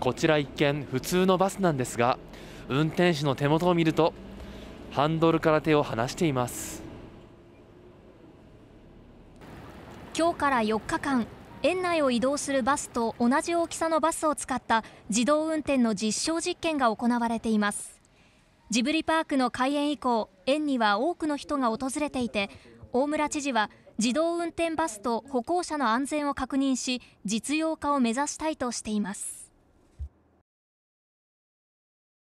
こちら一見普通のバスなんですが運転手の手元を見るとハンドルから手を離しています今日から4日間園内を移動するバスと同じ大きさのバスを使った自動運転の実証実験が行われていますジブリパークの開園以降園には多くの人が訪れていて大村知事は自動運転バスと歩行者の安全を確認し実用化を目指したいとしています